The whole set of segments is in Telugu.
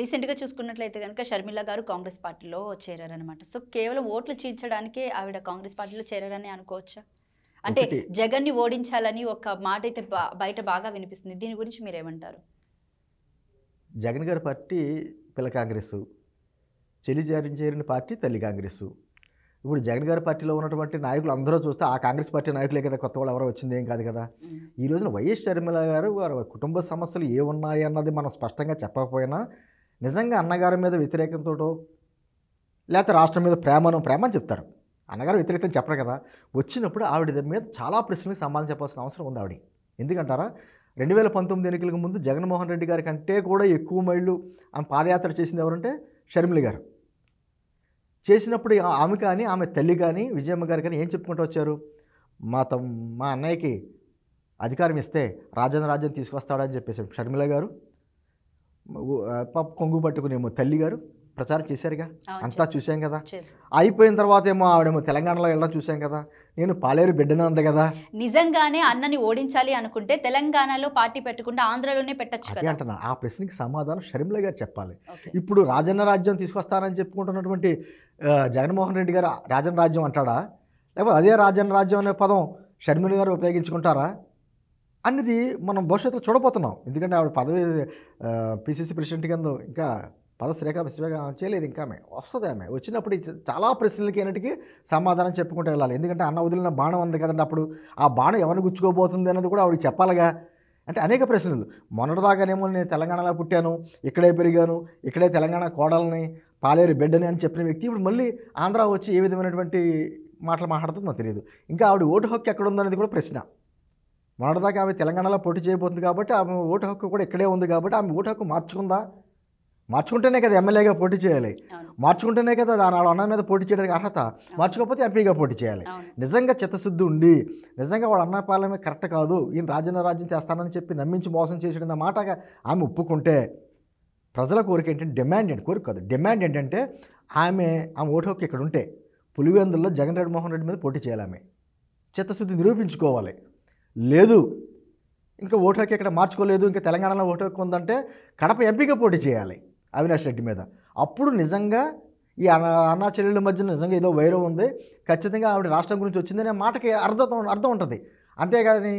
రీసెంట్గా చూసుకున్నట్లయితే కనుక షర్మిల గారు కాంగ్రెస్ పార్టీలో చేరారనమాట సో కేవలం ఓట్లు చీల్చడానికే ఆవిడ కాంగ్రెస్ పార్టీలో చేరారని అనుకోవచ్చా అంటే జగన్ ని ఓడించాలని ఒక మాట అయితే బయట బాగా వినిపిస్తుంది దీని గురించి మీరేమంటారు జగన్ గారి పార్టీ పిల్ల కాంగ్రెస్ చెల్లి చేరిన పార్టీ తల్లి కాంగ్రెస్ ఇప్పుడు జగన్ గారి పార్టీలో ఉన్నటువంటి నాయకులు అందరూ చూస్తే ఆ కాంగ్రెస్ పార్టీ నాయకులే కదా కొత్త వాళ్ళు ఎవరో వచ్చింది ఏం కాదు కదా ఈ రోజున వైఎస్ షర్మిల గారు వారి కుటుంబ సమస్యలు ఏ అన్నది మనం స్పష్టంగా చెప్పకపోయినా నిజంగా అన్నగారి మీద వ్యతిరేకంతో లేకపోతే రాష్ట్రం మీద ప్రేమను ప్రేమ అని చెప్తారు అన్నగారు వ్యతిరేకం చెప్పరు కదా వచ్చినప్పుడు ఆవిడ మీద చాలా ప్రశ్నలకు సమాధానం చెప్పాల్సిన అవసరం ఉంది ఆవిడ ఎందుకంటారా రెండు వేల పంతొమ్మిది ఎన్నికలకు ముందు జగన్మోహన్ రెడ్డి గారి కంటే కూడా ఎక్కువ మైళ్ళు ఆమె పాదయాత్ర చేసింది ఎవరంటే షర్మిలి గారు చేసినప్పుడు ఆమె కానీ ఆమె తల్లి కానీ విజయమ్మ గారు కానీ ఏం చెప్పుకుంటూ వచ్చారు మా తమ్ మా అన్నయ్యకి అధికారం ఇస్తే రాజన్ రాజ్యం తీసుకొస్తాడని చెప్పేసి షర్మిల గారు పాప కొంగు పట్టుకునేమో తల్లి గారు ప్రచారం చేశారుగా అంతా చూసాం కదా అయిపోయిన తర్వాత ఏమో ఆవిడేమో తెలంగాణలో వెళ్ళడం చూసాం కదా నేను పాలేరు బిడ్డన ఉంది కదా నిజంగానే అన్నని ఓడించాలి అనుకుంటే తెలంగాణలో పార్టీ పెట్టకుండా ఆంధ్రలోనే పెట్టచ్చు అంటే ఆ ప్రశ్నకి సమాధానం షర్మిల గారు చెప్పాలి ఇప్పుడు రాజన్న రాజ్యం తీసుకొస్తానని చెప్పుకుంటున్నటువంటి జగన్మోహన్ రెడ్డి గారు రాజన్న రాజ్యం అంటాడా లేకపోతే అదే రాజన్న రాజ్యం అనే పదం షర్మిల గారు ఉపయోగించుకుంటారా అన్నది మనం భవిష్యత్తులో చూడబోతున్నాం ఎందుకంటే ఆవిడ పదవి పిసిసి ప్రెసిడెంట్ కింద ఇంకా పదశ్రేఖ విశ్వేగా చేయలేదు ఇంకా ఆమె వస్తుంది ఆమె వచ్చినప్పుడు చాలా ప్రశ్నలకి అన్నిటికీ సమాధానం చెప్పుకుంటూ వెళ్ళాలి ఎందుకంటే అన్న వదిలిన బాణం ఉంది కదండి అప్పుడు ఆ బాణం ఎవరిని గుచ్చుకోబోతుంది అన్నది కూడా ఆవిడకి చెప్పాలిగా అంటే అనేక ప్రశ్నలు మొన్నటిదాకానేమో నేను తెలంగాణలో పుట్టాను ఇక్కడే పెరిగాను ఇక్కడే తెలంగాణ కోడల్ని పాలేరు బిడ్డని అని చెప్పిన వ్యక్తి ఇప్పుడు మళ్ళీ ఆంధ్ర వచ్చి ఏ విధమైనటువంటి మాటలు మాట్లాడుతుందో తెలియదు ఇంకా ఆవిడ ఓటు హక్కు ఎక్కడ ఉందనేది కూడా ప్రశ్న మొన్నటిదాకా ఆమె తెలంగాణలో పోటీ చేయబోతుంది కాబట్టి ఆమె ఓటు హక్కు కూడా ఇక్కడే ఉంది కాబట్టి ఆమె ఓటు హక్కు మార్చుకుందా మార్చుకుంటేనే కదా ఎమ్మెల్యేగా పోటీ చేయాలి మార్చుకుంటేనే కదా దాని వాళ్ళ అన్న మీద పోటీ చేయడానికి అర్హత మార్చుకోకపోతే ఎంపీగా పోటీ చేయాలి నిజంగా చిత్తశుద్ధి ఉండి నిజంగా వాళ్ళ అన్న పాలమే కరెక్ట్ కాదు ఈయన రాజ్యాన్ని రాజ్యం చేస్తానని చెప్పి నమ్మించి మోసం చేసిన మాటగా ఆమె ఒప్పుకుంటే ప్రజల కోరిక ఏంటంటే డిమాండ్ ఏంటి కోరిక కాదు డిమాండ్ ఏంటంటే ఆమె ఆమె ఓటు హక్కు ఇక్కడ ఉంటే పులివెందుల్లో జగన్ రెడ్డి మోహన్ రెడ్డి మీద పోటీ చేయాలి ఆమె చిత్తశుద్ధి నిరూపించుకోవాలి లేదు ఇంకా ఓటు హక్కు ఇక్కడ మార్చుకోలేదు ఇంకా తెలంగాణలో ఓటు హక్కు ఉందంటే కడప ఎంపీగా పోటీ చేయాలి అవినాష్ రెడ్డి మీద అప్పుడు నిజంగా ఈ అన్నా చెల్లెళ్ళ మధ్య నిజంగా ఏదో వైరం ఉంది ఖచ్చితంగా ఆవిడ రాష్ట్రం గురించి వచ్చిందనే మాటకి అర్థం అర్థం ఉంటుంది అంతేగాని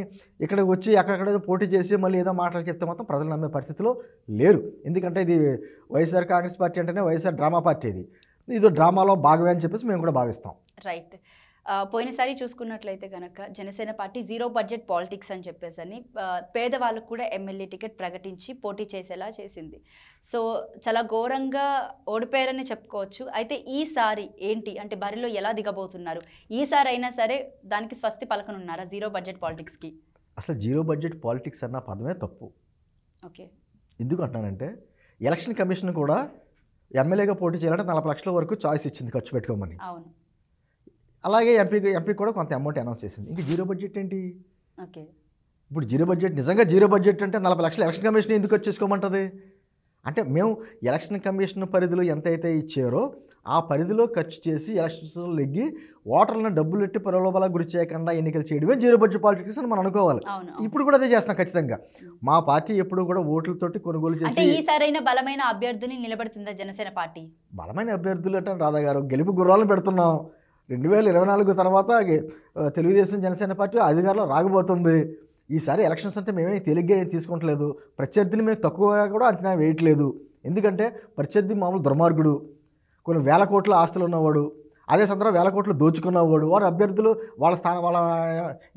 ఇక్కడికి వచ్చి అక్కడక్కడ పోటీ చేసి మళ్ళీ ఏదో మాటలు చెప్తే మాత్రం ప్రజలు నమ్మే పరిస్థితిలో లేరు ఎందుకంటే ఇది వైఎస్ఆర్ కాంగ్రెస్ పార్టీ అంటేనే వైఎస్ఆర్ డ్రామా పార్టీ ఇది ఇదో డ్రామాలో భాగమే అని చెప్పేసి మేము కూడా భావిస్తాం రైట్ పోయినసారి చూసుకున్నట్లయితే కనుక Janasena party zero budget politics అని చెప్పేసి అని పేదవాళ్ళకు కూడా ఎమ్మెల్యే టికెట్ ప్రకటించి పోటీ చేసేలా చేసింది సో చాలా ఘోరంగా ఓడిపోయారని చెప్పుకోవచ్చు అయితే ఈసారి ఏంటి అంటే బరిలో ఎలా దిగబోతున్నారు ఈసారి అయినా సరే దానికి స్వస్తి పలకనున్నారా జీరో బడ్జెట్ పాలిటిక్స్కి అసలు జీరో బడ్జెట్ పాలిటిక్స్ అన్న పదమే తప్పు ఓకే ఎందుకు అంటున్నానంటే ఎలక్షన్ కమిషన్ కూడా ఎమ్మెల్యేగా పోటీ చేయాలంటే నలభై లక్షల వరకు చాయిస్ ఇచ్చింది ఖర్చు పెట్టుకోమని అవును అలాగే ఎంపీ ఎంపీ కూడా కొంత అమౌంట్ అనౌన్స్ చేసింది ఇంకా జీరో బడ్జెట్ ఏంటి ఓకే ఇప్పుడు జీరో బడ్జెట్ నిజంగా జీరో బడ్జెట్ అంటే నలభై లక్షలు ఎలక్షన్ కమిషన్ ఎందుకు వచ్చేసుకోమంటుంది అంటే మేము ఎలక్షన్ కమిషన్ పరిధిలో ఎంతైతే ఇచ్చారో ఆ పరిధిలో ఖర్చు చేసి ఎలక్షన్స్లో లెగ్గి ఓటర్లను డబ్బులు పెట్టి ప్రలోభాలకు గురి చేయకుండా ఎన్నికలు చేయడమే జీరో బడ్జెట్ పాలిటిక్స్ అని మనం అనుకోవాలి ఇప్పుడు కూడా అదే చేస్తాం ఖచ్చితంగా మా పార్టీ ఎప్పుడు కూడా ఓట్లతోటి కొనుగోలు చేసి ఈసారైన బలమైన అభ్యర్థుని నిలబడుతుందా జనసేన పార్టీ బలమైన అభ్యర్థులు అంటే రాధా గారు గెలుపు గుర్రాలను పెడుతున్నాం రెండు వేల ఇరవై నాలుగు తర్వాత తెలుగుదేశం జనసేన పార్టీ అధికారంలో రాకపోతుంది ఈసారి ఎలక్షన్స్ అంటే మేమే తేలిగ్గా ఏం తీసుకుంటలేదు ప్రత్యర్థిని మేము తక్కువగా కూడా అంచనా వేయట్లేదు ఎందుకంటే ప్రత్యర్థి మామూలు దుర్మార్గుడు కొన్ని వేల కోట్ల ఆస్తులు ఉన్నవాడు అదే సందర్భం వేల కోట్లు దోచుకున్నవాడు వారి అభ్యర్థులు వాళ్ళ స్థాన వాళ్ళ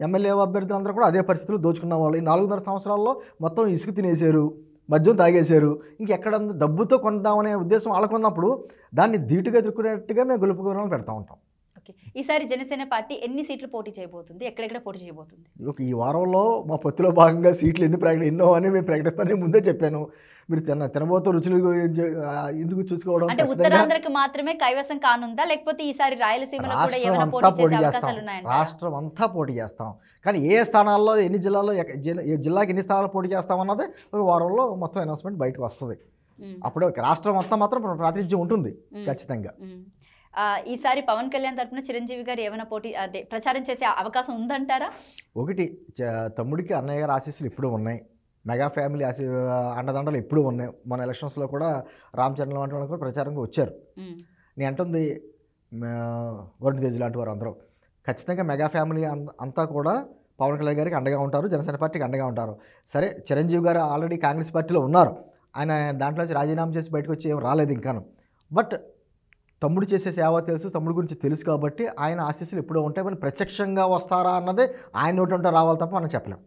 ఎమ్మెల్యే అభ్యర్థులు అందరూ కూడా అదే పరిస్థితులు దోచుకున్నవాళ్ళు ఈ నాలుగున్నర సంవత్సరాల్లో మొత్తం ఇసుక తినేశారు మద్యం తాగేశారు ఇంకెక్కడ డబ్బుతో కొందామనే ఉద్దేశం వాళ్ళకున్నప్పుడు దాన్ని ధీటుగా ఎదుర్కొనేట్టుగా మేము గొలుపుకోవడం పెడతా ఉంటాం ఓకే ఈసారి జనసేన పార్టీ ఎన్ని సీట్లు పోటీ చేయబోతుంది ఎక్కడెక్కడ పోటీ చేయబోతుంది ఈ వారంలో మా పొత్తులో భాగంగా సీట్లు ఎన్ని ప్రకటి ఎన్నో అని మేము ప్రకటిస్తానని ముందే చెప్పాను మీరు తిన తినబోతు రుచులు ఎందుకు చూసుకోవడం ఉత్తరాంధ్రకి మాత్రమే కైవసం కానుందా లేకపోతే ఈసారి రాయలసీమలో రాష్ట్రం అంతా పోటీ చేస్తాం రాష్ట్రం అంతా పోటీ చేస్తాం కానీ ఏ స్థానాల్లో ఎన్ని జిల్లాల్లో జిల్లాకి ఎన్ని స్థానాలు పోటీ అన్నది ఒక వారంలో మొత్తం అనౌన్స్మెంట్ బయటకు వస్తుంది అప్పుడు రాష్ట్రం అంతా మాత్రం ప్రాతినిధ్యం ఉంటుంది ఖచ్చితంగా ఈసారి పవన్ కళ్యాణ్ తరఫున చిరంజీవి గారు ఏమైనా పోటీ అదే ప్రచారం చేసే అవకాశం ఉందంటారా ఒకటి తమ్ముడికి అన్నయ్య గారు ఆశీస్సులు ఇప్పుడు ఉన్నాయి మెగా ఫ్యామిలీ ఆశీ అండదండలు ఎప్పుడూ ఉన్నాయి మన ఎలక్షన్స్లో కూడా రామ్ చరణ్ లాంటి వాళ్ళు కూడా ప్రచారంగా వచ్చారు నేను అంటుంది వరుణ్ తేజ్ లాంటి వారు అందరూ ఖచ్చితంగా మెగా ఫ్యామిలీ అంతా కూడా పవన్ కళ్యాణ్ గారికి అండగా ఉంటారు జనసేన పార్టీకి అండగా ఉంటారు సరే చిరంజీవి గారు ఆల్రెడీ కాంగ్రెస్ పార్టీలో ఉన్నారు ఆయన దాంట్లో రాజీనామా చేసి బయటకు వచ్చి ఏం రాలేదు ఇంకాను బట్ తమ్ముడు చేసే సేవ తెలుసు తమ్ముడు గురించి తెలుసు కాబట్టి ఆయన ఆశీస్సులు ఎప్పుడూ ఉంటాయి మనం ప్రత్యక్షంగా వస్తారా అన్నది ఆయన నోటి రావాలి తప్ప మనం చెప్పలేం